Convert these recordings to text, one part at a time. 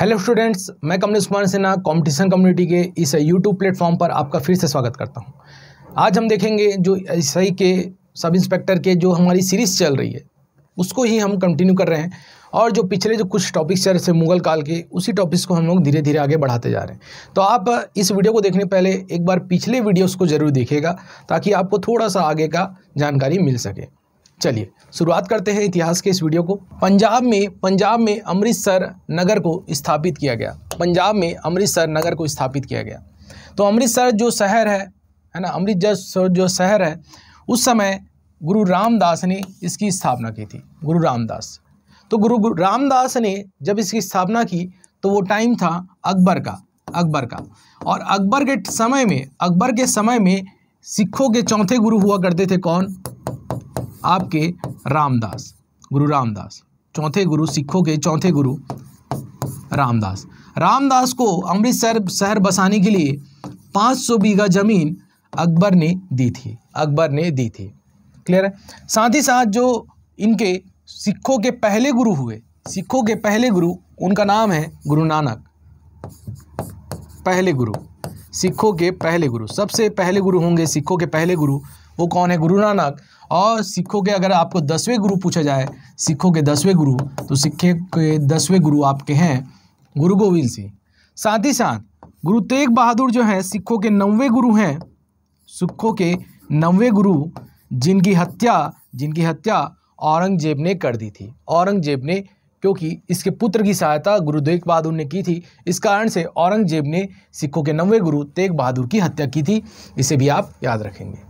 hello students मैं Kamlesh Kumar Sinha competition community के इस यूट्यूब प्लेटफॉर्म पर आपका फिर से स्वागत करता हूं आज हम देखेंगे जो एस के सब इंस्पेक्टर के जो हमारी सीरीज़ चल रही है उसको ही हम कंटिन्यू कर रहे हैं और जो पिछले जो कुछ टॉपिक्स चल रहे थे मुगल काल के उसी टॉपिक्स को हम लोग धीरे धीरे आगे बढ़ाते जा रहे हैं तो आप इस वीडियो को देखने पहले एक बार पिछले वीडियोस को ज़रूर देखेगा ताकि आपको थोड़ा सा आगे का जानकारी मिल सके चलिए शुरुआत करते हैं इतिहास के इस वीडियो को पंजाब में पंजाब में अमृतसर नगर को स्थापित किया गया पंजाब में अमृतसर नगर को स्थापित किया गया तो अमृतसर जो शहर है है ना अमृतसर जो शहर है उस समय गुरु रामदास ने इसकी स्थापना की थी गुरु रामदास तो गुरु रामदास ने जब इसकी स्थापना की तो वो टाइम था अकबर का अकबर का और अकबर के समय में अकबर के समय में सिखों के चौथे गुरु हुआ करते थे कौन आपके रामदास गुरु रामदास चौथे गुरु सिखों के चौथे गुरु रामदास रामदास को अमृतसर शहर बसाने के लिए 500 बीघा जमीन अकबर ने दी थी अकबर ने दी थी क्लियर है साथ ही साथ जो इनके सिखों के पहले गुरु हुए सिखों के पहले गुरु उनका नाम है गुरु नानक पहले गुरु सिखों के पहले गुरु सबसे पहले गुरु होंगे सिखों के पहले गुरु वो कौन है गुरु नानक और सिखों के अगर आपको दसवें गुरु पूछा जाए सिखों के दसवें गुरु तो सिखे के दसवें गुरु आपके हैं गुरु गोविंद सिंह साथ ही साथ गुरु तेग बहादुर जो हैं सिखों के नवे गुरु हैं सिखों के नवे गुरु जिनकी हत्या जिनकी हत्या औरंगजेब ने कर दी थी औरंगजेब ने क्योंकि इसके पुत्र की सहायता गुरु तेग बहादुर ने की थी इस कारण से औरंगजेब ने सिखों के नवे गुरु तेग बहादुर की हत्या की थी इसे भी आप याद रखेंगे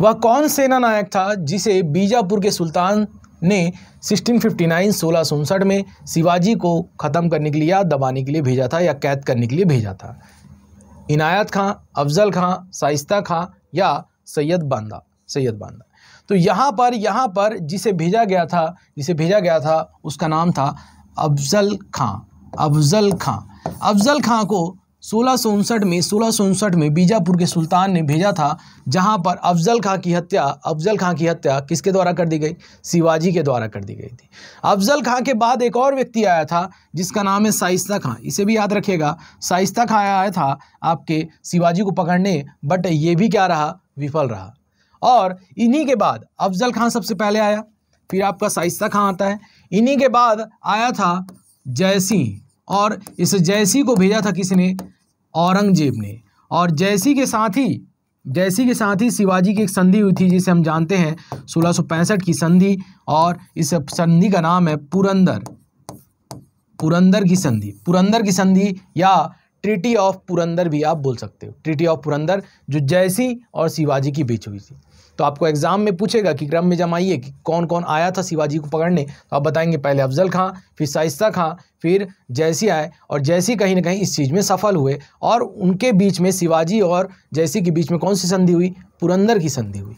वह कौन सेना नायक था जिसे बीजापुर के सुल्तान ने 1659 सोलह सौ में शिवाजी को ख़त्म करने के लिए या दबाने के लिए भेजा था या कैद करने के लिए भेजा था इनायत खां अफजल खां साइस्ता खां या सैयद बांदा सैयद बांदा तो यहाँ पर यहाँ पर जिसे भेजा गया था जिसे भेजा गया था उसका नाम था अफजल खां अफजल खां अफजल खां को सोलह में सोलह में बीजापुर के सुल्तान ने भेजा था जहां पर अफजल खां की हत्या अफजल खां की हत्या किसके द्वारा कर दी गई शिवाजी के द्वारा कर दी गई थी अफजल खां के बाद एक और व्यक्ति आया था जिसका नाम है साइस्ता खां इसे भी याद रखिएगा साइस्ता खां आया था आपके शिवाजी को पकड़ने बट ये भी क्या रहा विफल रहा और इन्हीं के बाद अफजल खां सबसे पहले आया फिर आपका साइस्ता खां आता है इन्हीं के बाद आया था जयसिंह और इस जयसिंह को भेजा था किसने औरंगजेब ने और जैसी के साथ ही जैसी के साथ ही शिवाजी की एक संधि हुई थी जिसे हम जानते हैं सोलह की संधि और इस संधि का नाम है पुरंदर पुरंदर की संधि पुरंदर की संधि या ट्रिटी ऑफ पुरंदर भी आप बोल सकते हो ट्रिटी ऑफ पुरंदर जो जयसी और शिवाजी के बीच हुई थी तो आपको एग्ज़ाम में पूछेगा कि क्रम में जमाइए कि कौन कौन आया था शिवाजी को पकड़ने तो आप बताएंगे पहले अफजल खां फिर साइस्ता खां फिर जैसी आए और जैसी कहीं ना कहीं इस चीज़ में सफल हुए और उनके बीच में शिवाजी और जैसी के बीच में कौन सी संधि हुई पुरंदर की संधि हुई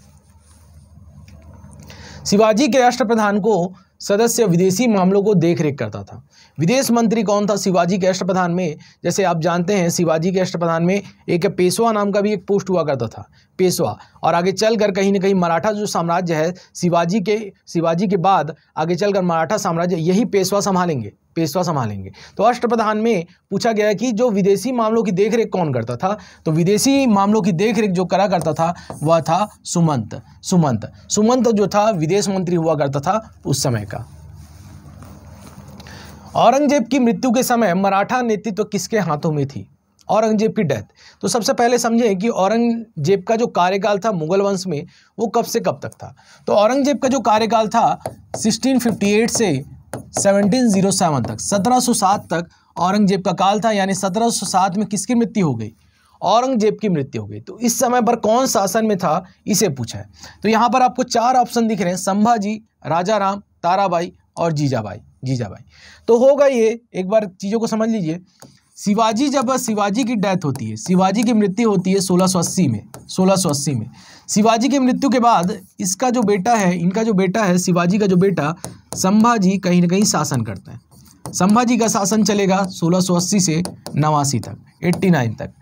शिवाजी के राष्ट्र प्रधान को सदस्य विदेशी मामलों को देख रेख करता था विदेश मंत्री कौन था शिवाजी के राष्ट्रप्रधान में जैसे आप जानते हैं शिवाजी के राष्ट्रप्रधान में एक पेशवा नाम का भी एक पोस्ट हुआ करता था पेशवा और आगे चलकर कहीं ना कहीं मराठा जो साम्राज्य है शिवाजी के शिवाजी के बाद आगे चलकर मराठा साम्राज्य यही पेशवा संभालेंगे पेशवा संभालेंगे तो अष्टप्रधान में पूछा गया कि जो विदेशी मामलों की देखरेख कौन करता था तो विदेशी मामलों की देखरेख जो करा करता था वह था सुमंत सुमंत सुमंत जो था विदेश मंत्री हुआ करता था उस समय का औरंगजेब की मृत्यु के समय मराठा नेतृत्व तो किसके हाथों में थी औरंगजेब की डेथ तो सबसे पहले समझें कि औरंगजेब का जो कार्यकाल था मुगल वंश में वो कब से कब तक था तो औरंगजेब का जो कार्यकाल था 1658 से 1707 तक 1707 तक औरंगजेब का काल था यानी 1707 में किसकी मृत्यु हो गई औरंगजेब की मृत्यु हो गई तो इस समय पर कौन शासन में था इसे पूछा है तो यहाँ पर आपको चार ऑप्शन दिख रहे हैं संभाजी राजा राम ताराबाई और जीजाबाई जीजाबाई तो होगा ये एक बार चीज़ों को समझ लीजिए शिवाजी जब शिवाजी की डेथ होती है शिवाजी की मृत्यु होती है सोलह में सोलह में शिवाजी की मृत्यु के बाद इसका जो बेटा है इनका जो बेटा है शिवाजी का जो बेटा संभाजी कहीं ना कहीं शासन करते हैं संभाजी का शासन चलेगा सोलह से नवासी तक 89 तक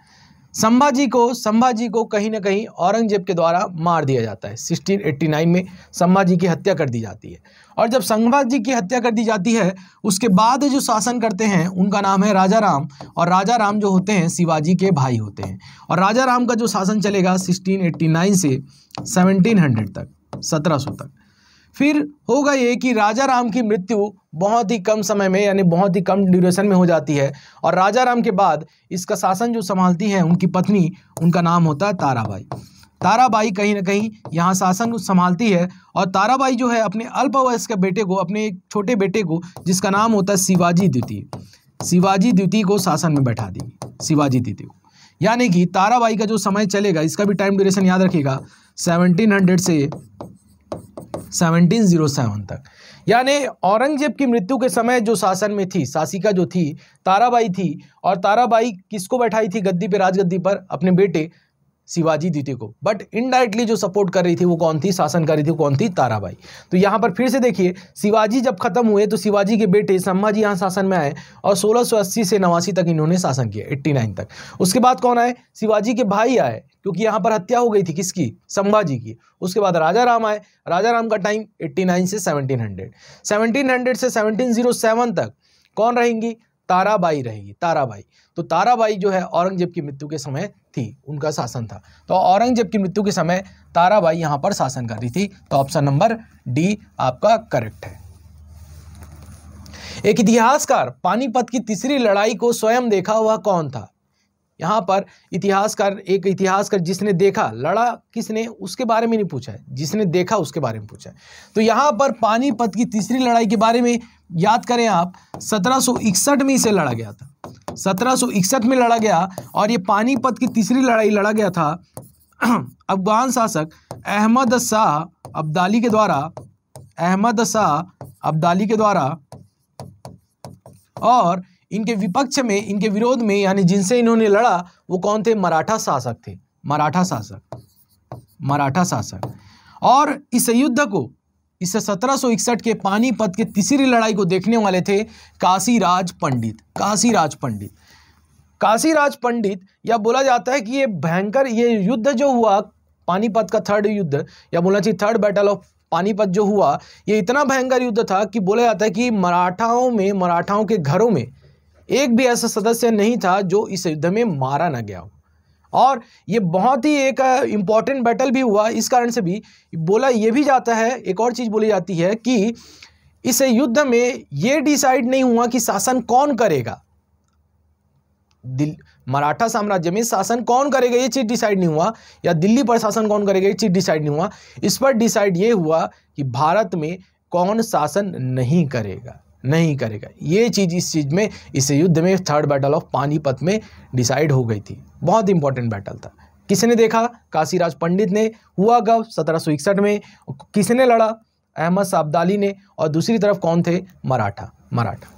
संभाजी को संभाजी को कहीं ना कहीं औरंगजेब के द्वारा मार दिया जाता है 1689 में संभाजी की हत्या कर दी जाती है और जब संभाजी की हत्या कर दी जाती है उसके बाद जो शासन करते हैं उनका नाम है राजा राम और राजा राम जो होते हैं शिवाजी के भाई होते हैं और राजा राम का जो शासन चलेगा 1689 से 1700 तक 1700 तक फिर होगा ये कि राजा राम की मृत्यु बहुत ही कम समय में यानी बहुत ही कम ड्यूरेशन में हो जाती है और राजा राम के बाद इसका शासन जो संभालती है उनकी पत्नी उनका नाम होता है ताराबाई ताराबाई कहीं ना कहीं यहाँ शासन संभालती है और ताराबाई जो है अपने अल्प वयस्क बेटे को अपने एक छोटे बेटे को जिसका नाम होता है शिवाजी द्वितीय शिवाजी द्वितीय को शासन में बैठा दी शिवाजी द्वितीय को यानी कि ताराबाई का जो समय चलेगा इसका भी टाइम ड्यूरेशन याद रखिएगा 1700 से 1707 तक यानी औरंगजेब की मृत्यु के समय जो शासन में थी शासिका जो थी ताराबाई थी और ताराबाई किसको बैठाई थी गद्दी पे राजगद्दी पर अपने बेटे शिवाजी द्वितीय को बट इनडायरेक्टली जो सपोर्ट कर रही थी वो कौन थी शासन कर रही थी वो कौन थी ताराबाई तो यहाँ पर फिर से देखिए शिवाजी जब खत्म हुए तो शिवाजी के बेटे संभाजी यहाँ शासन में आए और 1680 से नवासी तक इन्होंने शासन किया 89 तक उसके बाद कौन आए शिवाजी के भाई आए क्योंकि यहाँ पर हत्या हो गई थी किसकी संभाजी की उसके बाद राजा राम आए राजा राम का टाइम एट्टी से सेवनटीन हंड्रेड से सेवनटीन तक कौन रहेंगी ताराबाई रहेगी ताराबाई तो ताराबाई जो है औरंगजेब की मृत्यु के समय थी उनका शासन था तो औरंगजेब की मृत्यु के समय ताराबाई यहां पर शासन कर रही थी तो ऑप्शन नंबर डी आपका करेक्ट है एक इतिहासकार पानीपत की तीसरी लड़ाई को स्वयं देखा हुआ कौन था यहाँ पर इतिहासकार एक इतिहासकार जिसने देखा लड़ा किसने उसके बारे में नहीं पूछा है जिसने देखा उसके बारे में पूछा है तो यहाँ पर पानीपत की तीसरी लड़ाई के बारे में याद करें आप 1761 में इसे लड़ा गया था 1761 में लड़ा गया और ये पानीपत की तीसरी लड़ाई लड़ा गया था अफगान शासक अहमद शाह अब्दाली के द्वारा अहमद शाह अब्दाली के द्वारा और इनके विपक्ष में इनके विरोध में यानी जिनसे इन्होंने लड़ा वो कौन थे मराठा शासक थे मराठा शासक मराठा शासक और इस युद्ध को इससे सत्रह के पानीपत के तीसरी लड़ाई को देखने वाले थे काशीराज पंडित काशीराज पंडित काशीराज पंडित या बोला जाता है कि ये भयंकर ये युद्ध जो हुआ पानीपत का थर्ड युद्ध या बोलना चाहिए थर्ड बैटल ऑफ पानीपत जो हुआ ये इतना भयंकर युद्ध था कि बोला जाता है कि मराठाओं में मराठाओं के घरों में एक भी ऐसा सदस्य नहीं था जो इस युद्ध में मारा ना गया हो और ये बहुत ही एक इम्पॉर्टेंट बैटल भी हुआ इस कारण से भी बोला ये भी जाता है एक और चीज़ बोली जाती है कि इस युद्ध में ये डिसाइड नहीं हुआ कि शासन कौन करेगा दिल मराठा साम्राज्य में शासन कौन करेगा ये चीज़ डिसाइड नहीं हुआ या दिल्ली पर शासन कौन करेगा ये चीज़ डिसाइड नहीं हुआ इस पर डिसाइड ये हुआ कि भारत में कौन शासन नहीं करेगा नहीं करेगा ये चीज़ इस चीज़ में इस युद्ध में थर्ड बैटल ऑफ पानीपत में डिसाइड हो गई थी बहुत इंपॉर्टेंट बैटल था किसने देखा काशीराज पंडित ने हुआ गव सत्रह में किसने लड़ा अहमद साबदाली ने और दूसरी तरफ कौन थे मराठा मराठा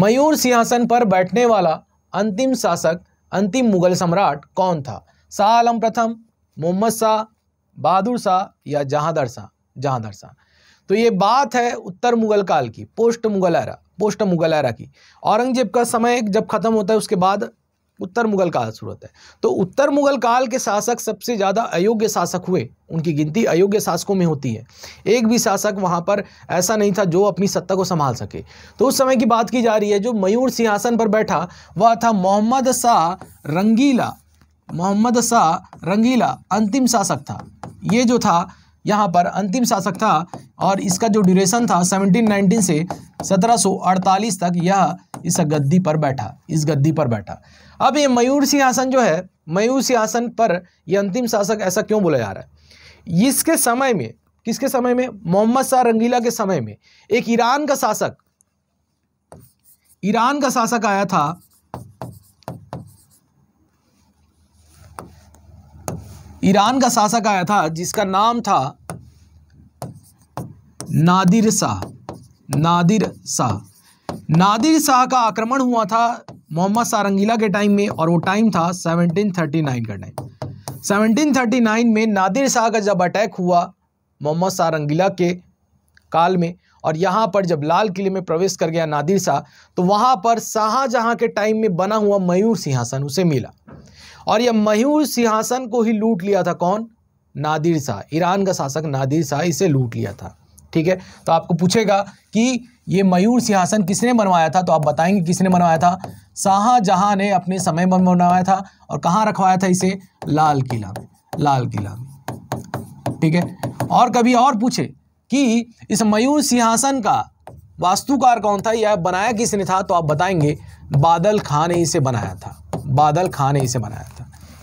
मयूर सिंहासन पर बैठने वाला अंतिम शासक अंतिम मुगल सम्राट कौन था शाह आलम प्रथम मोहम्मद शाह बहादुर शाह या जहादर शाह जहादर शाह तो ये बात है उत्तर मुगल काल की post Mughal era post Mughal era की औरंगजेब का समय जब ख़त्म होता है उसके बाद उत्तर मुगल काल शुरू होता है तो उत्तर मुगल काल के शासक सबसे ज़्यादा अयोग्य शासक हुए उनकी गिनती अयोग्य शासकों में होती है एक भी शासक वहां पर ऐसा नहीं था जो अपनी सत्ता को संभाल सके तो उस समय की बात की जा रही है जो मयूर सिंहासन पर बैठा वह था मोहम्मद शाह रंगीला मोहम्मद शाह रंगीला अंतिम शासक था ये जो था यहाँ पर अंतिम शासक था और इसका जो ड्यूरेशन था 1719 से 1748 तक यह इस गद्दी पर बैठा इस गद्दी पर बैठा अब ये मयूर सिंहासन जो है मयूर सिंहासन पर यह अंतिम शासक ऐसा क्यों बोला जा रहा है इसके समय में किसके समय में मोहम्मद शाह रंगीला के समय में एक ईरान का शासक ईरान का शासक आया था ईरान का शासक आया था जिसका नाम था नादिर शाह नादिर शाह नादिर शाह का आक्रमण हुआ था मोहम्मद सारंगीला के टाइम में और वो टाइम था 1739 का टाइम 1739 में नादिर शाह का जब अटैक हुआ मोहम्मद सारंगीला के काल में और यहाँ पर जब लाल किले में प्रवेश कर गया नादिर शाह तो वहाँ पर शाहजहाँ के टाइम में बना हुआ मयूर सिंहासन उसे मिला और यह मयूर सिंहासन को ही लूट लिया था कौन नादिर शाह ईरान का शासक नादिर शाह इसे लूट लिया था ठीक है तो आपको पूछेगा कि ये मयूर सिंहासन किसने बनवाया था तो आप बताएंगे किसने बनवाया था शाहजहां ने अपने समय में बनवाया था और कहाँ रखवाया था इसे लाल किला में लाल किला में ठीक है और कभी और पूछे कि इस मयूर सिंहासन का वास्तुकार कौन था यह बनाया किसने था तो आप बताएंगे बादल खां ने इसे बनाया था बादल खां ने इसे बनाया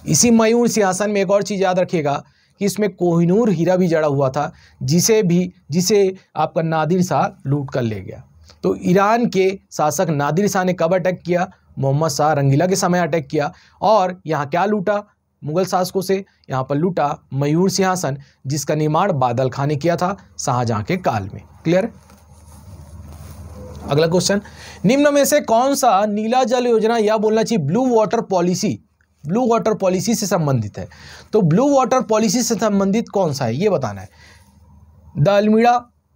इसी मयूर सिंहासन में एक और चीज़ याद रखिएगा कि इसमें कोहिनूर हीरा भी जड़ा हुआ था जिसे भी जिसे आपका नादिर शाह लूट कर ले गया तो ईरान के शासक नादिर शाह ने कब अटैक किया मोहम्मद शाह रंगीला के समय अटैक किया और यहाँ क्या लूटा मुगल शासकों से यहाँ पर लूटा मयूर सिंहासन जिसका निर्माण बादल खां ने किया था शाहजहाँ के काल में क्लियर अगला क्वेश्चन निम्न में से कौन सा नीला जल योजना या बोलना चाहिए blue water policy blue water policy से संबंधित है तो ब्लू वाटर पॉलिसी से संबंधित कौन सा है ये बताना है the Almeida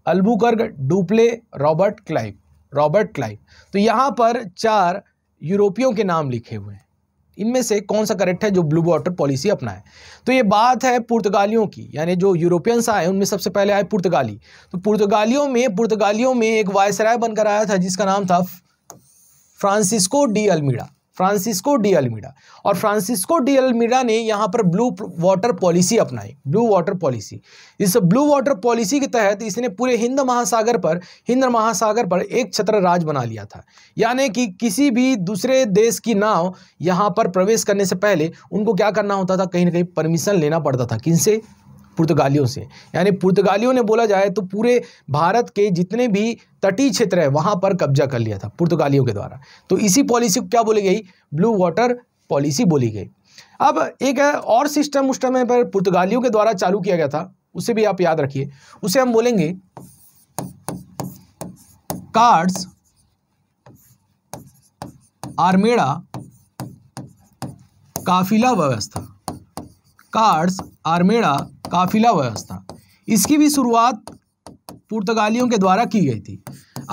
Albuquerque Dupleix Robert Clive Robert Clive तो यहाँ पर चार यूरोपियों के नाम लिखे हुए हैं इनमें से कौन सा करेक्ट है जो ब्लू वाटर पॉलिसी अपना है तो ये बात है पुर्तगालियों की यानी जो यूरोपियंस आए उनमें सबसे पहले आए पुर्तगाली तो पुर्तगालियों में पुर्तगालियों में एक वायसराय बनकर आया था जिसका नाम था Francisco de Almeida Francisco de Almeida और फ्रांसिस्को डी अल्मीडा ने यहाँ पर ब्लू वाटर पॉलिसी अपनाई ब्लू वाटर पॉलिसी इस ब्लू वाटर पॉलिसी के तहत इसने पूरे हिंद महासागर पर हिंद महासागर पर एक छत्र राज बना लिया था यानी कि किसी भी दूसरे देश की नाव यहाँ पर प्रवेश करने से पहले उनको क्या करना होता था कहीं ना कहीं परमिशन लेना पड़ता था किनसे पुर्तगालियों से यानी पुर्तगालियों ने बोला जाए तो पूरे भारत के जितने भी तटीय क्षेत्र है वहाँ पर कब्जा कर लिया था पुर्तगालियों के द्वारा तो इसी पॉलिसी को क्या बोली गई ब्लू वाटर पॉलिसी बोली गई अब एक और सिस्टम उस समय पर पुर्तगालियों के द्वारा चालू किया गया था उसे भी आप याद रखिए उसे हम बोलेंगे कार्ड्स आर्मेड़ा काफिला व्यवस्था कार्ड्स आर्मेड़ा काफिला व्यवस्था इसकी भी शुरुआत पुर्तगालियों के द्वारा की गई थी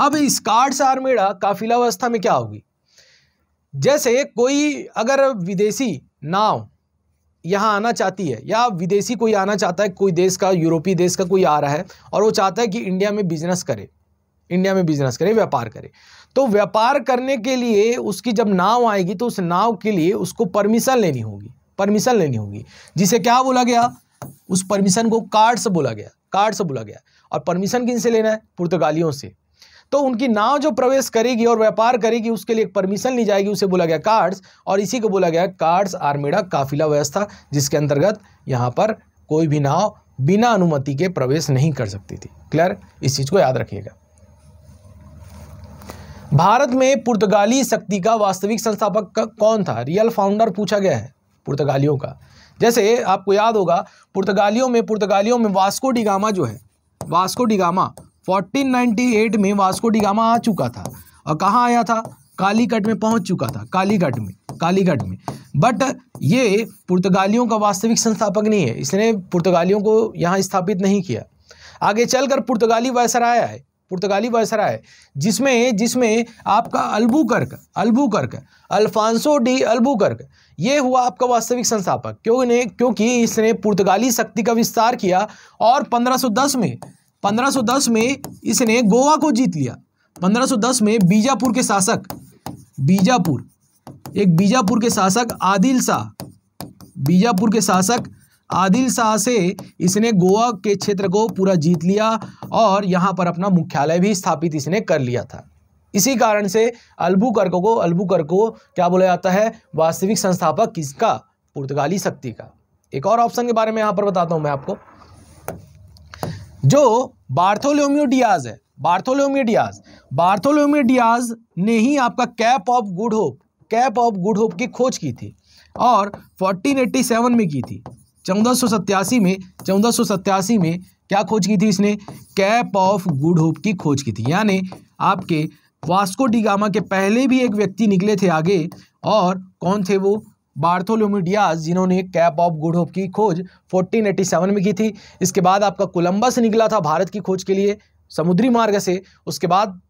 अब इस कार्ड्स आर्मेड़ा काफिला व्यवस्था में क्या होगी जैसे कोई अगर विदेशी नाव यहाँ आना चाहती है या विदेशी कोई आना चाहता है कोई देश का यूरोपीय देश का कोई आ रहा है और वो चाहता है कि इंडिया में बिजनेस करे इंडिया में बिजनेस करे व्यापार करे तो व्यापार करने के लिए उसकी जब नाव आएगी तो उस नाव के लिए उसको परमिशन लेनी होगी परमिशन लेनी होगी जिसे क्या बोला गया उस परमिशन को कार्ड से बोला गया कार्ड से बोला गया और परमिशन किन से लेना है पुर्तगालियों से तो उनकी नाव जो प्रवेश करेगी और व्यापार करेगी उसके लिए एक परमिशन ली जाएगी उसे बोला गया कार्ड्स और इसी को बोला गया कार्ड्स आर्मेडा काफिला व्यवस्था जिसके अंतर्गत यहाँ पर कोई भी नाव बिना अनुमति के प्रवेश नहीं कर सकती थी क्लियर इस चीज़ को याद रखिएगा भारत में पुर्तगाली शक्ति का वास्तविक संस्थापक कौन था रियल फाउंडर पूछा गया है पुर्तगालियों का जैसे आपको याद होगा पुर्तगालियों में पुर्तगालियों में वास्को डिगामा जो है वास्को डिगामा 1498 में वास्को डिगामा आ चुका था और कहाँ आया था कालीकट में पहुंच चुका था कालीघाट में कालीघाट में बट ये पुर्तगालियों का वास्तविक संस्थापक नहीं है इसने पुर्तगालियों को यहाँ स्थापित नहीं किया आगे चलकर पुर्तगाली वायसराय आए पुर्तगाली वायसरा है जिसमें जिसमें आपका अल्बूकर्क अल्बूकर्क अल्फांसो डी अल्बूकर्क ये हुआ आपका वास्तविक संस्थापक क्यों ने क्योंकि इसने पुर्तगाली शक्ति का विस्तार किया और 1510 में 1510 में इसने गोवा को जीत लिया 1510 में बीजापुर के शासक बीजापुर एक बीजापुर के शासक आदिल शाह बीजापुर के शासक आदिल शाह से इसने गोवा के क्षेत्र को पूरा जीत लिया और यहाँ पर अपना मुख्यालय भी स्थापित इसने कर लिया था इसी कारण से अल्बुकर्क को अल्बुकर्क को क्या बोला जाता है वास्तविक संस्थापक किसका पुर्तगाली शक्ति का एक और ऑप्शन के बारे में यहाँ पर बताता हूँ मैं आपको जो बार्थोलोमियो डियाज है बार्थोलोमियो डियाज बार्थोलोमियो डियाज ने ही आपका Cape of Good Hope Cape of Good Hope की खोज की थी और 1487 में की थी 1487 में 1487 में क्या खोज की थी इसने कैप ऑफ गुड होप की खोज की थी यानी आपके वास्को डिगामा के पहले भी एक व्यक्ति निकले थे आगे और कौन थे वो बार्थोलोमिडियाज जिन्होंने कैप ऑफ गुड होप की खोज 1487 में की थी इसके बाद आपका कोलंबस निकला था भारत की खोज के लिए समुद्री मार्ग से उसके बाद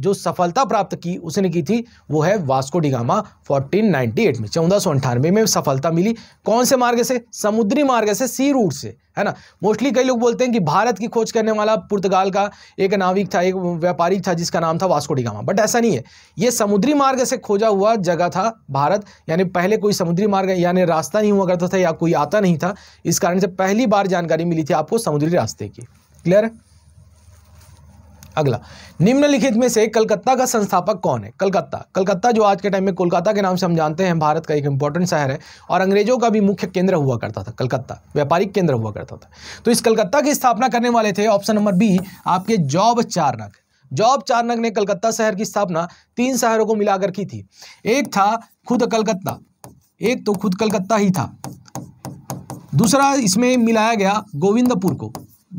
जो सफलता प्राप्त की उसने की थी वो है वास्को डिगामा 1498 में चौदह में सफलता मिली कौन से मार्ग से समुद्री मार्ग से सी रूट से है ना मोस्टली कई लोग बोलते हैं कि भारत की खोज करने वाला पुर्तगाल का एक नाविक था एक व्यापारी था जिसका नाम था वास्को डिगामा बट ऐसा नहीं है ये समुद्री मार्ग से खोजा हुआ जगह था भारत यानी पहले कोई समुद्री मार्ग यानी रास्ता नहीं हुआ करता था या कोई आता नहीं था इस कारण से पहली बार जानकारी मिली थी आपको समुद्री रास्ते की क्लियर है अगला निम्नलिखित में से कलकत्ता का संस्थापक कौन है कलकत्ता कलकत्ता जो आज के टाइम में कोलकाता के नाम से हम जानते हैं भारत का एक इंपॉर्टेंट शहर है और अंग्रेजों का भी मुख्य केंद्र हुआ करता था कलकत्ता व्यापारिक केंद्र हुआ करता था तो इस कलकत्ता की स्थापना करने वाले थे ऑप्शन नंबर बी आपके जॉब चारनक जॉब चारनक ने कलकत्ता शहर की स्थापना तीन शहरों को मिलाकर की थी एक था खुद कलकत्ता एक तो खुद कलकत्ता ही था दूसरा इसमें मिलाया गया गोविंदपुर को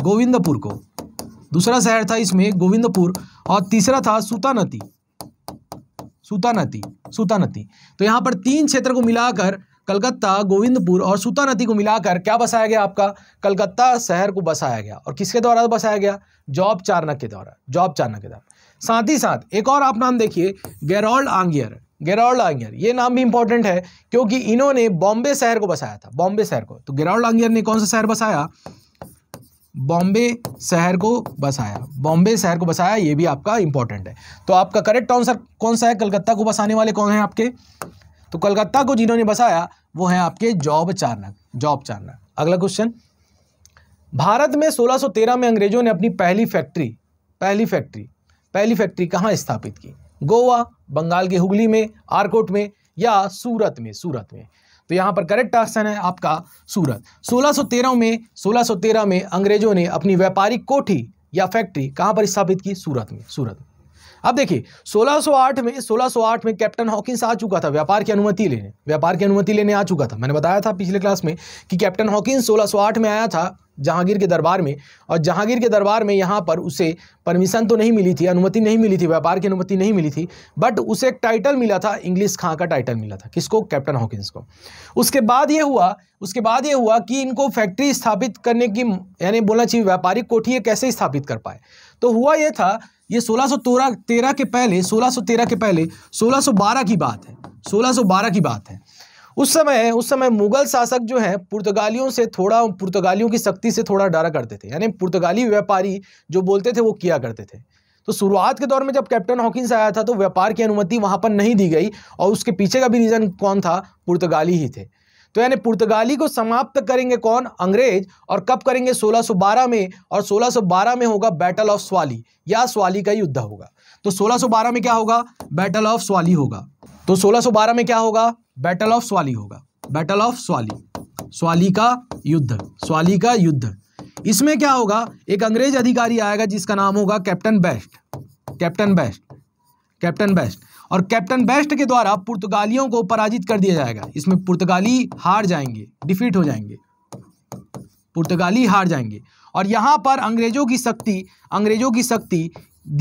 गोविंदपुर को दूसरा शहर था इसमें गोविंदपुर और तीसरा था सुतानती सुतानती सुतानती तो यहाँ पर तीन क्षेत्र को मिलाकर कलकत्ता गोविंदपुर और सुतानती को मिलाकर क्या बसाया गया आपका कलकत्ता शहर को बसाया गया और किसके द्वारा बसाया गया जॉब चार्नक के द्वारा जॉब चार्नक के द्वारा साथ ही साथ एक और आप नाम देखिए गैरोल्ड आंगियर गैरोल्ड आंगियर ये नाम भी इंपॉर्टेंट है क्योंकि इन्होंने बॉम्बे शहर को बसाया था बॉम्बे शहर को तो गैरोल्ड आंगियर ने कौन सा शहर बसाया बॉम्बे शहर को बसाया बॉम्बे शहर को बसाया ये भी आपका इंपॉर्टेंट है तो आपका करेक्ट आंसर कौन सा है कलकत्ता को बसाने वाले कौन हैं आपके तो कलकत्ता को जिन्होंने बसाया वो हैं आपके जॉब चारनक जॉब चारनक अगला क्वेश्चन भारत में 1613 में अंग्रेजों ने अपनी पहली फैक्ट्री पहली फैक्ट्री पहली फैक्ट्री कहाँ स्थापित की गोवा बंगाल के हुगली में आरकोट में या सूरत में सूरत में तो यहाँ पर करेक्ट ऑप्शन है आपका सूरत 1613 में 1613 में अंग्रेजों ने अपनी व्यापारिक कोठी या फैक्ट्री कहाँ पर स्थापित की सूरत में सूरत में अब देखिए 1608 में 1608 में कैप्टन हॉकिंस आ चुका था व्यापार की अनुमति लेने व्यापार की अनुमति लेने आ चुका था मैंने बताया था पिछले क्लास में कि कैप्टन हॉकिंस 1608 में आया था जहांगीर के दरबार में और जहांगीर के दरबार में यहाँ पर उसे परमिशन तो नहीं मिली थी अनुमति नहीं मिली थी व्यापार की अनुमति नहीं मिली थी बट उसे एक टाइटल मिला था इंग्लिश खां का टाइटल मिला था किसको कैप्टन हॉकिंस को उसके बाद ये हुआ उसके बाद ये हुआ कि इनको फैक्ट्री स्थापित करने की यानी बोलना चाहिए व्यापारिक कोठी कैसे स्थापित कर पाए तो हुआ ये था ये सोलह सौ तेरह के पहले सोलह सो तेरह के पहले सोलह सो बारह की बात है सोलह सो बारह की बात है उस समय उस समय मुगल शासक जो है पुर्तगालियों से थोड़ा पुर्तगालियों की शक्ति से थोड़ा डरा करते थे यानी पुर्तगाली व्यापारी जो बोलते थे वो किया करते थे तो शुरुआत के दौर में जब कैप्टन हॉकिंस आया था तो व्यापार की अनुमति वहां पर नहीं दी गई और उसके पीछे का भी रीज़न कौन था पुर्तगाली ही थे तो यानी पुर्तगाली को समाप्त करेंगे कौन अंग्रेज और कब करेंगे 1612 में और 1612 में होगा बैटल ऑफ स्वाली या स्वाली का युद्ध होगा तो 1612 में क्या होगा बैटल ऑफ स्वाली होगा तो 1612 में क्या होगा बैटल ऑफ स्वाली होगा बैटल ऑफ स्वाली स्वाली का युद्ध स्वाली का युद्ध इसमें क्या होगा एक अंग्रेज अधिकारी आएगा जिसका नाम होगा captain Best captain Best captain Best और कैप्टन बेस्ट के द्वारा पुर्तगालियों को पराजित कर दिया जाएगा इसमें पुर्तगाली हार जाएंगे डिफीट हो जाएंगे पुर्तगाली हार जाएंगे और यहाँ पर अंग्रेज़ों की शक्ति अंग्रेज़ों की शक्ति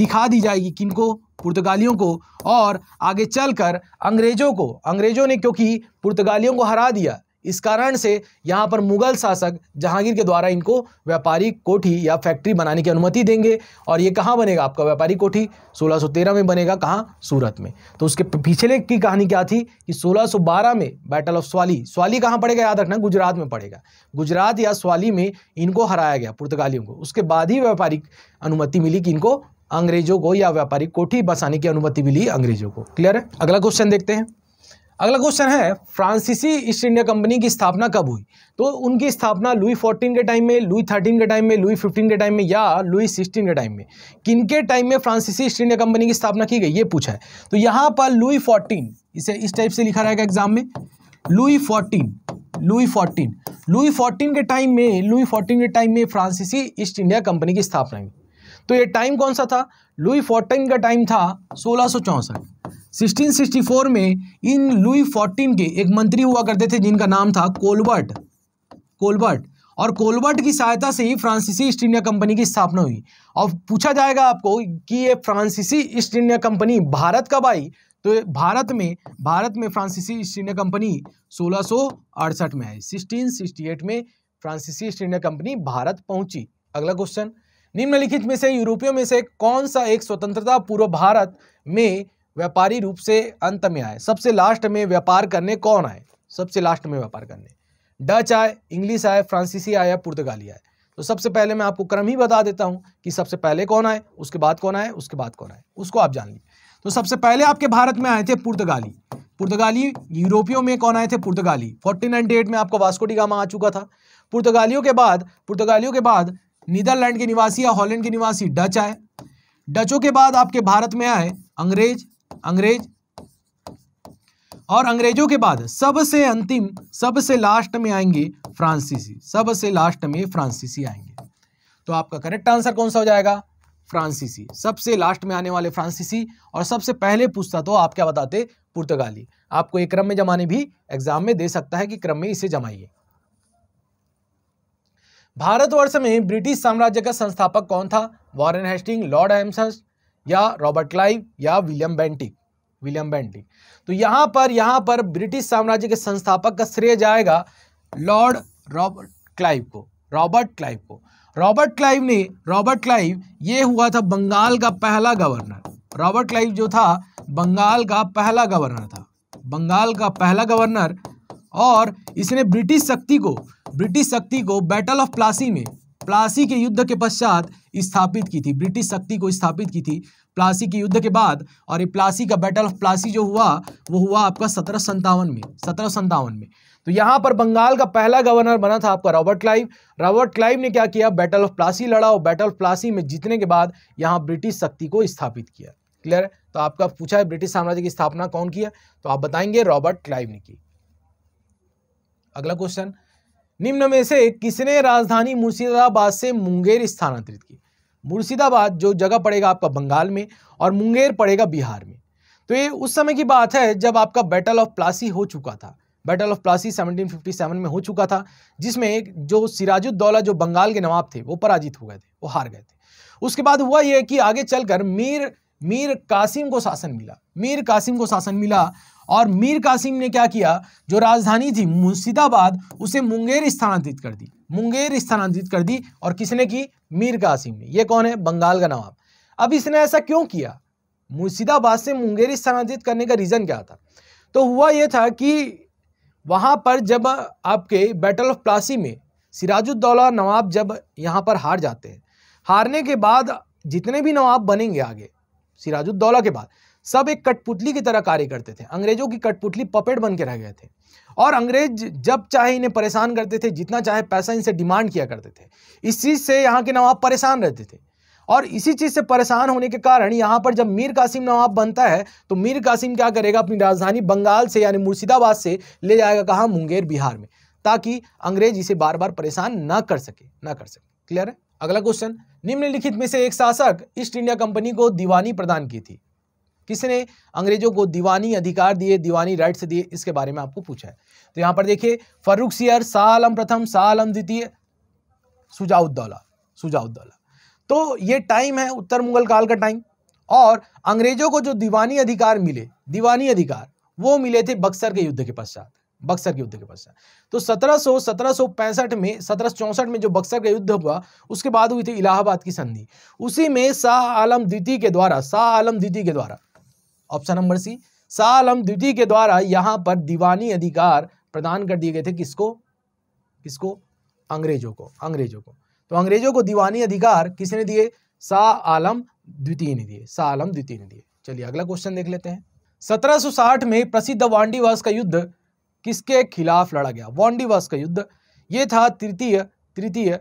दिखा दी जाएगी किनको पुर्तगालियों को और आगे चलकर अंग्रेज़ों को अंग्रेज़ों ने क्योंकि पुर्तगालियों को हरा दिया इस कारण से यहाँ पर मुगल शासक जहांगीर के द्वारा इनको व्यापारी कोठी या फैक्ट्री बनाने की अनुमति देंगे और ये कहाँ बनेगा आपका व्यापारी कोठी 1613 में बनेगा कहाँ सूरत में तो उसके पिछले की कहानी क्या थी कि 1612 में बैटल ऑफ स्वाली स्वाली कहाँ पड़ेगा याद रखना गुजरात में पड़ेगा गुजरात या स्वाली में इनको हराया गया पुर्तगालियों को उसके बाद ही व्यापारिक अनुमति मिली कि इनको अंग्रेजों को या व्यापारिक कोठी बसाने की अनुमति मिली अंग्रेजों को क्लियर है अगला क्वेश्चन देखते हैं अगला क्वेश्चन है फ्रांसीसी ईस्ट इंडिया कंपनी की स्थापना कब हुई तो उनकी स्थापना लुई फोर्टीन के टाइम में लुई थर्टीन के टाइम में लुई फिफ्टीन के टाइम में या लुई सिक्सटीन के टाइम में किनके टाइम में फ्रांसीसी ईस्ट इंडिया कंपनी की स्थापना की गई ये पूछा है तो यहाँ पर लुई फोर्टीन इसे इस टाइप से लिखा रहेगा एग्जाम में Louis fourteen Louis fourteen Louis fourteen के टाइम में लुई फोर्टीन के टाइम में फ्रांसीसी ईस्ट इंडिया कंपनी की स्थापना हुई तो ये टाइम कौन सा था लुई फोर्टीन का टाइम था सोलह सो सिक्सटीन सिक्सटी फोर में इन लुई फोर्टीन के एक मंत्री हुआ करते थे जिनका नाम था कोलबर्ट कोलबर्ट और कोलबर्ट की सहायता से ही फ्रांसीसी ईस्ट इंडिया कंपनी की स्थापना हुई और पूछा जाएगा आपको कि ये फ्रांसीसी ईस्ट इंडिया कंपनी भारत कब आई तो भारत में भारत में फ्रांसीसी ईस्ट इंडिया कंपनी सोलह में आई सिक्सटीन में फ्रांसीसी ईस्ट इंडिया कंपनी भारत पहुंची अगला क्वेश्चन निम्नलिखित में से यूरोपियों में से कौन सा एक स्वतंत्रता पूर्व भारत में व्यापारी रूप से अंत में आए सबसे लास्ट में व्यापार करने कौन आए सबसे लास्ट में व्यापार करने डच आए इंग्लिश आए फ्रांसीसी आए या पुर्तगाली आए तो सबसे पहले मैं आपको क्रम ही बता देता हूँ कि सबसे पहले कौन आए उसके बाद कौन आए उसके बाद कौन आए उसको आप जान लीजिए तो सबसे पहले आपके भारत में आए थे पुर्तगाली पुर्तगाली यूरोपियों में कौन आए थे पुर्तगाली फोर्टीन नाइनटी एट में आपका वास्को डिगामा आ चुका था पुर्तगालियों के बाद पुर्तगालियों के बाद नीदरलैंड के निवासी या हॉलैंड के निवासी डच आए डचों के बाद आपके भारत में आए अंग्रेज अंग्रेज और अंग्रेजों के बाद सबसे अंतिम सबसे लास्ट में आएंगे फ्रांसीसी सबसे लास्ट में फ्रांसीसी आएंगे तो आपका करेक्ट आंसर कौन सा हो जाएगा फ्रांसीसी सबसे लास्ट में आने वाले फ्रांसीसी और सबसे पहले पूछता तो आप क्या बताते पुर्तगाली आपको एक क्रम में जमाने भी एग्जाम में दे सकता है कि क्रम में इसे जमाइए भारतवर्ष में ब्रिटिश साम्राज्य का संस्थापक कौन था वॉरेन हेस्टिंग लॉर्ड एमसस या रॉबर्ट क्लाइव या विलियम बेंटिक विलियम बेंटिक तो यहाँ पर यहाँ पर ब्रिटिश साम्राज्य के संस्थापक का श्रेय जाएगा लॉर्ड रॉबर्ट क्लाइव को रॉबर्ट क्लाइव को रॉबर्ट क्लाइव ने रॉबर्ट क्लाइव ये हुआ था बंगाल का पहला गवर्नर रॉबर्ट क्लाइव जो था बंगाल का पहला गवर्नर था बंगाल का पहला गवर्नर और इसने ब्रिटिश शक्ति को ब्रिटिश शक्ति को बैटल ऑफ प्लासी में प्लासी के युद्ध के पश्चात स्थापित की थी ब्रिटिश शक्ति को स्थापित की थी प्लासी के युद्ध के बाद और ये प्लासी का बैटल ऑफ प्लासी जो हुआ वो हुआ आपका सत्रह संतावन में सत्रह संतावन में तो यहाँ पर बंगाल का पहला गवर्नर बना था आपका रॉबर्ट क्लाइव रॉबर्ट क्लाइव ने क्या किया बैटल ऑफ प्लासी लड़ा और बैटल ऑफ प्लासी में जीतने के बाद यहाँ ब्रिटिश शक्ति को स्थापित किया क्लियर है तो आपका पूछा है ब्रिटिश साम्राज्य की स्थापना कौन किया तो आप बताएंगे रॉबर्ट क्लाइव ने की अगला क्वेश्चन निम्न में से किसने राजधानी मुर्शिदाबाद से मुंगेर स्थानांतरित की मुर्शिदाबाद जो जगह पड़ेगा आपका बंगाल में और मुंगेर पड़ेगा बिहार में तो ये उस समय की बात है जब आपका बैटल ऑफ प्लासी हो चुका था बैटल ऑफ प्लासी 1757 में हो चुका था जिसमें जो सिराजुद्दौला जो बंगाल के नवाब थे वो पराजित हो गए थे वो हार गए थे उसके बाद हुआ यह कि आगे चलकर मीर मीर कासिम को शासन मिला मीर कासिम को शासन मिला और मीर कासिम ने क्या किया जो राजधानी थी मुर्शिदाबाद उसे मुंगेर स्थानांतरित कर दी मुंगेर स्थानांतरित कर दी और किसने की मीर कासिम ने ये कौन है बंगाल का नवाब अब इसने ऐसा क्यों किया मुर्शिदाबाद से मुंगेर स्थानांतरित करने का रीज़न क्या था तो हुआ यह था कि वहां पर जब आपके बैटल ऑफ प्लासी में सिराजुद्दौला नवाब जब यहाँ पर हार जाते हैं हारने के बाद जितने भी नवाब बनेंगे आगे सिराजुद्दौला के बाद सब एक कठपुतली की तरह कार्य करते थे अंग्रेजों की कठपुतली पपेट बन के रह गए थे और अंग्रेज जब चाहे इन्हें परेशान करते थे जितना चाहे पैसा इनसे डिमांड किया करते थे इस चीज़ से यहाँ के नवाब परेशान रहते थे और इसी चीज़ से परेशान होने के कारण यहाँ पर जब मीर कासिम नवाब बनता है तो मीर कासिम क्या करेगा अपनी राजधानी बंगाल से यानी मुर्शिदाबाद से ले जाएगा कहाँ मुंगेर बिहार में ताकि अंग्रेज इसे बार बार परेशान ना कर सके ना कर सके क्लियर है अगला क्वेश्चन निम्नलिखित में से एक शासक ईस्ट इंडिया कंपनी को दीवानी प्रदान की थी किसने अंग्रेजों को दीवानी अधिकार दिए दीवानी राइट्स दिए इसके बारे में आपको पूछा है तो यहाँ पर देखिए फर्रुख सियर शाह आलम प्रथम शाह आलम द्वितीय सुजाउद्दौला सुजाउद्दौला तो ये टाइम है उत्तर मुगल काल का टाइम और अंग्रेजों को जो दीवानी अधिकार मिले दीवानी अधिकार वो मिले थे बक्सर के युद्ध के पश्चात बक्सर के युद्ध के पश्चात तो 1700 1765 में सत्रह में जो बक्सर का युद्ध हुआ उसके बाद हुई थी इलाहाबाद की संधि उसी में शाह आलम द्वितीय के द्वारा शाह आलम द्वितीय के द्वारा option number C Shah Alam द्वितीय के द्वारा यहाँ पर दीवानी अधिकार प्रदान कर दिए गए थे किसको किसको अंग्रेजों को अंग्रेजों को तो अंग्रेजों को दीवानी अधिकार किसने दिए शाह आलम द्वितीय ने दिए शाह आलम द्वितीय ने दिए चलिए अगला क्वेश्चन देख लेते हैं 1760 में प्रसिद्ध वांडीवास का युद्ध किसके खिलाफ लड़ा गया वांडीवास का युद्ध ये था तृतीय तृतीय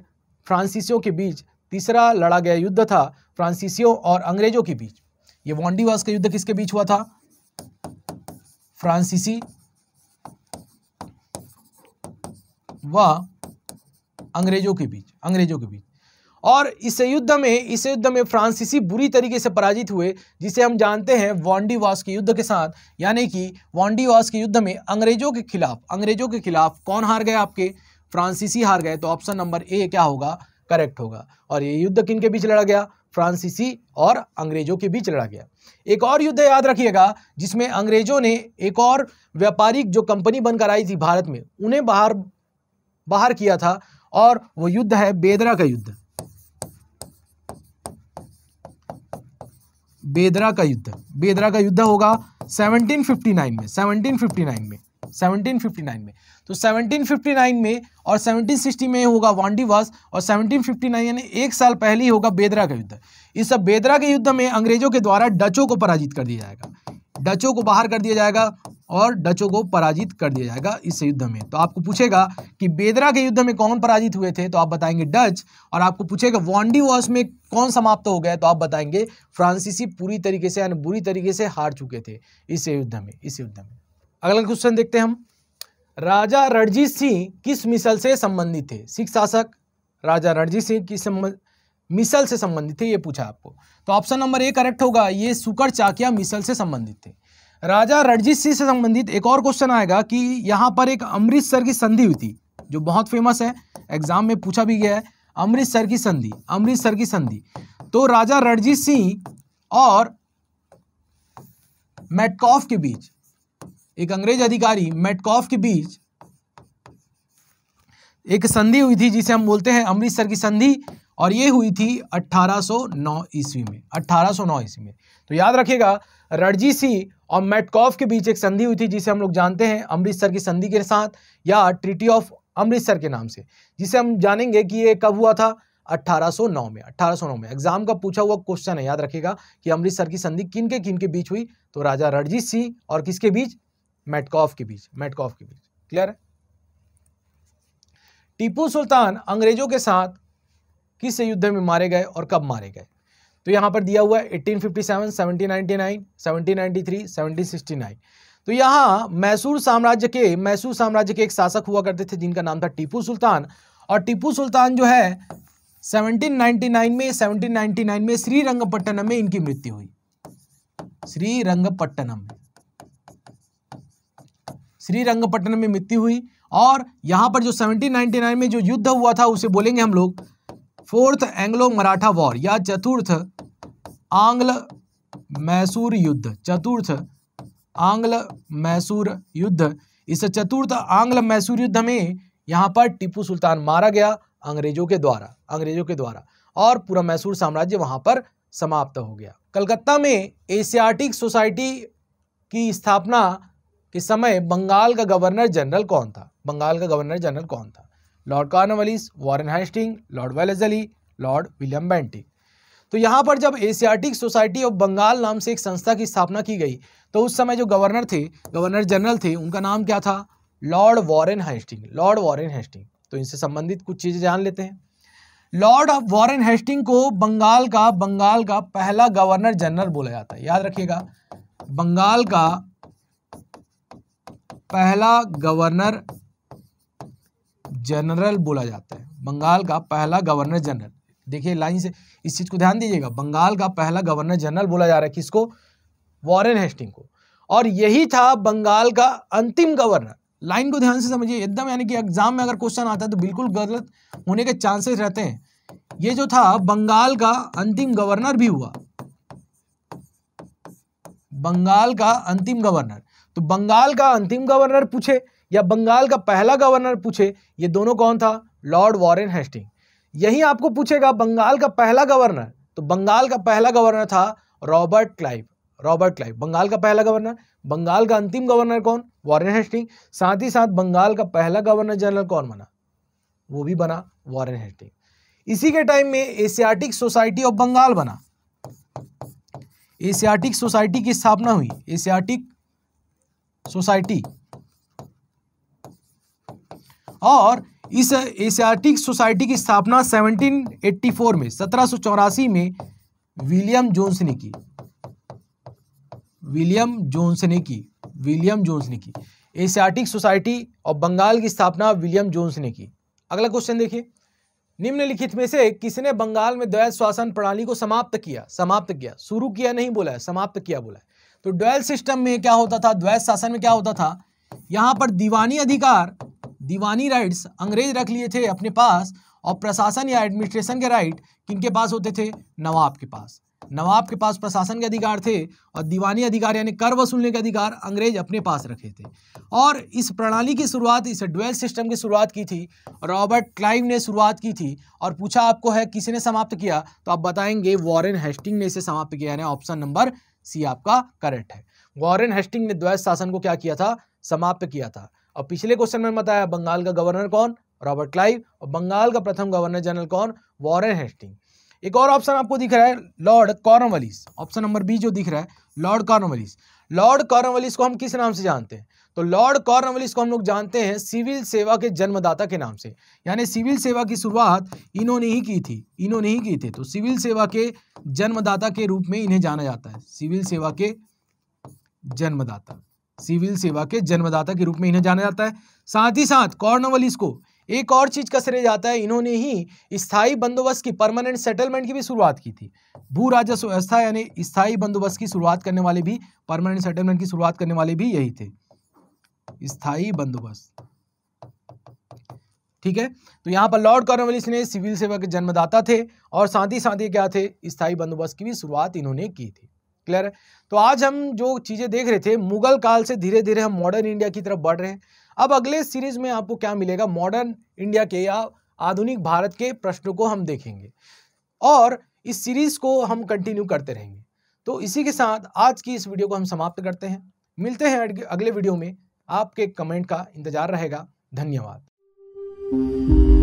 फ्रांसीसियों के बीच तीसरा लड़ा गया युद्ध था फ्रांसीसियों और अंग्रेजों के बीच ये वॉन्डीवास का युद्ध किसके बीच हुआ था फ्रांसीसी व अंग्रेजों के बीच अंग्रेजों के बीच और इस युद्ध में इस युद्ध में फ्रांसीसी बुरी तरीके से पराजित हुए जिसे हम जानते हैं वॉन्डीवास के युद्ध के साथ यानी कि वॉन्डीवास के युद्ध में अंग्रेजों के खिलाफ अंग्रेजों के खिलाफ कौन हार गए आपके फ्रांसीसी हार गए तो ऑप्शन नंबर ए क्या होगा करेक्ट होगा और ये युद्ध किन के बीच लड़ा गया फ्रांसीसी और अंग्रेजों के बीच लड़ा गया एक और युद्ध याद रखिएगा जिसमें अंग्रेजों ने एक और व्यापारिक जो कंपनी बनकर आई थी भारत में उन्हें बाहर बाहर किया था और वो युद्ध है बेदरा का युद्ध बेदरा का युद्ध बेदरा का युद्ध होगा 1759 में 1759 में 1759 में तो 1759 में और 1760 में होगा वांडीवास और 1759 यानी एक साल पहले ही होगा बेदरा का युद्ध इस सब बेदरा के युद्ध में अंग्रेजों के द्वारा डचों को पराजित कर दिया जाएगा डचों को बाहर कर दिया जाएगा और डचों को पराजित कर दिया जाएगा इस युद्ध में तो आपको पूछेगा कि बेदरा के युद्ध में कौन पराजित हुए थे तो आप बताएंगे डच और आपको पूछेगा वॉन्डी वॉस में कौन समाप्त हो गया तो आप बताएंगे फ्रांसीसी पूरी तरीके से यानी बुरी तरीके से हार चुके थे इस युद्ध में इस युद्ध में अगला क्वेश्चन देखते हैं हम राजा रणजीत सिंह किस मिसल से संबंधित थे सिख शासक राजा रणजीत सिंह किस मिसल से संबंधित थे ये पूछा आपको तो ऑप्शन नंबर ए करेक्ट होगा ये सुकर चाकिया मिसल से संबंधित थे राजा रणजीत सिंह से संबंधित एक और क्वेश्चन आएगा कि यहाँ पर एक अमृतसर की संधि हुई थी जो बहुत फेमस है एग्जाम में पूछा भी गया है अमृतसर की संधि अमृतसर की संधि तो राजा रणजीत सिंह और मैटकॉफ के बीच एक अंग्रेज अधिकारी मेटकॉफ के बीच एक संधि हुई थी जिसे हम बोलते हैं अमृतसर की संधि और ये हुई थी 1809 ईस्वी में 1809 ईस्वी में तो याद रखिएगा रणजी सिंह और मेटकॉफ के बीच एक संधि हुई थी जिसे हम लोग जानते हैं अमृतसर की संधि के साथ या ट्रिटी ऑफ अमृतसर के नाम से जिसे हम जानेंगे कि ये कब हुआ था 1809 में 1809 में एग्जाम का पूछा हुआ क्वेश्चन है याद रखिएगा कि अमृतसर की संधि किन के किन के बीच हुई तो राजा रणजीत सिंह और किसके बीच मेटकॉफ के बीच मेटकॉफ के बीच क्लियर है टीपू सुल्तान अंग्रेजों के साथ किस युद्ध में मारे गए और कब मारे गए तो यहां पर दिया हुआ है 1857, 1799, 1793, 1769 तो यहां मैसूर साम्राज्य के मैसूर साम्राज्य के एक शासक हुआ करते थे जिनका नाम था टीपू सुल्तान और टीपू सुल्तान जो है 1799 में 1799 में श्रीरंगपट्टनम में इनकी मृत्यु हुई श्रीरंगपट्टनम में श्रीरंगपट्टन में मृत्यु हुई और यहाँ पर जो 1799 में जो युद्ध हुआ था उसे बोलेंगे हम लोग फोर्थ एंग्लो मराठा वॉर या चतुर्थ आंग्ल मैसूर युद्ध चतुर्थ आंग्ल मैसूर युद्ध इस चतुर्थ आंग्ल मैसूर युद्ध में यहाँ पर टीपू सुल्तान मारा गया अंग्रेजों के द्वारा अंग्रेजों के द्वारा और पूरा मैसूर साम्राज्य वहाँ पर समाप्त हो गया कलकत्ता में एशियाटिक सोसाइटी की स्थापना के समय बंगाल का गवर्नर जनरल कौन था बंगाल का गवर्नर जनरल कौन था Lord Cornwallis Warren Hastings Lord Wellesley Lord William Bentinck तो यहाँ पर जब एशियाटिक सोसाइटी ऑफ बंगाल नाम से एक संस्था की स्थापना की गई तो उस समय जो गवर्नर थे गवर्नर जनरल थे उनका नाम क्या था Lord Warren Hastings Lord Warren Hastings तो इनसे संबंधित कुछ चीज़ें जान लेते हैं लॉर्ड वॉरन हेस्टिंग को बंगाल का बंगाल का पहला गवर्नर जनरल बोला जाता है याद रखिएगा बंगाल का पहला गवर्नर जनरल बोला जाता है बंगाल का पहला गवर्नर जनरल देखिए लाइन से इस चीज़ को ध्यान दीजिएगा बंगाल का पहला गवर्नर जनरल बोला जा रहा है किसको वॉरेन हेस्टिंग को और यही था बंगाल का अंतिम गवर्नर लाइन को ध्यान से समझिए एकदम यानी कि एग्जाम में अगर क्वेश्चन आता है तो बिल्कुल गलत होने के चांसेस रहते हैं ये जो था बंगाल का अंतिम गवर्नर भी हुआ बंगाल का अंतिम गवर्नर तो बंगाल का अंतिम गवर्नर पूछे या बंगाल का पहला गवर्नर पूछे ये दोनों कौन था लॉर्ड वॉरेन हेस्टिंग यही आपको पूछेगा बंगाल का पहला गवर्नर तो बंगाल का पहला गवर्नर था Robert Clive Robert Clive Bengal का पहला गवर्नर बंगाल का अंतिम गवर्नर कौन वॉरेन हेस्टिंग साथ ही साथ बंगाल का पहला गवर्नर जनरल कौन बना वो भी बना वॉरेन हेस्टिंग इसी के टाइम में एशियाटिक सोसाइटी ऑफ बंगाल बना एशियाटिक सोसाइटी की स्थापना हुई एशियाटिक सोसाइटी और इस एशियाटिक सोसाइटी की स्थापना 1784 में सत्रह में विलियम जोन्स ने की विलियम जोन्स ने की विलियम जोन्स ने की एशियाटिक सोसाइटी और बंगाल की स्थापना विलियम जोन्स ने की अगला क्वेश्चन देखिए निम्नलिखित में से किसने बंगाल में द्वैत शासन प्रणाली को समाप्त किया समाप्त किया शुरू किया नहीं बोला है समाप्त किया बोला है तो ड्वेल सिस्टम में क्या होता था द्वैत शासन में क्या होता था यहाँ पर दीवानी अधिकार दीवानी राइट्स अंग्रेज रख लिए थे अपने पास और प्रशासन या एडमिनिस्ट्रेशन के राइट किनके पास होते थे नवाब के पास नवाब के पास प्रशासन के अधिकार थे और दीवानी अधिकार यानी कर वसूलने के अधिकार अंग्रेज अपने पास रखे थे और इस प्रणाली की शुरुआत इस ड्वेल सिस्टम की शुरुआत की थी रॉबर्ट क्लाइव ने शुरुआत की थी और पूछा आपको है किसी ने समाप्त किया तो आप बताएंगे वॉरेन हेस्टिंग ने इसे समाप्त किया यानी ऑप्शन नंबर सी आपका करेक्ट है वॉरेन हेस्टिंग ने द्वैत शासन को क्या किया था समाप्त किया था और पिछले क्वेश्चन में बताया बंगाल का गवर्नर कौन रॉबर्ट क्लाइव और बंगाल का प्रथम गवर्नर जनरल कौन वॉरेन हेस्टिंग एक और ऑप्शन आपको दिख रहा है Lord Cornwallis option number B जो दिख रहा है लॉर्ड कॉर्नवलिस लॉर्ड कॉर्नवलिस को हम किस नाम से जानते हैं तो लॉर्ड कॉर्नवलिस को हम लोग जानते हैं सिविल सेवा के जन्मदाता के नाम से यानी सिविल सेवा की शुरुआत इन्होंने ही की थी इन्होंने ही की थी तो सिविल सेवा के जन्मदाता के रूप में इन्हें जाना जाता है सिविल सेवा के जन्मदाता सिविल सेवा के जन्मदाता के रूप में इन्हें जाना जाता है साथ ही साथ कॉर्नवलिस को एक और चीज का श्रेय जाता है इन्होंने ही स्थायी बंदोबस्त की परमानेंट सेटलमेंट की भी शुरुआत की थी भू राजस्व व्यवस्था यानी स्थायी बंदोबस्त की शुरुआत करने वाले भी परमानेंट सेटलमेंट की शुरुआत करने वाले भी यही थे स्थायी बंदोबस्त ठीक है तो यहाँ पर लॉर्ड कॉर्नवलिस ने सिविल सेवा के जन्मदाता थे और साथ ही साथ ये क्या थे स्थायी बंदोबस्त की भी शुरुआत इन्होंने की थी क्लियर है तो आज हम जो चीज़ें देख रहे थे मुगल काल से धीरे धीरे हम मॉडर्न इंडिया की तरफ बढ़ रहे हैं अब अगले सीरीज में आपको क्या मिलेगा मॉडर्न इंडिया के या आधुनिक भारत के प्रश्नों को हम देखेंगे और इस सीरीज को हम कंटिन्यू करते रहेंगे तो इसी के साथ आज की इस वीडियो को हम समाप्त करते हैं मिलते हैं अगले वीडियो में आपके कमेंट का इंतजार रहेगा धन्यवाद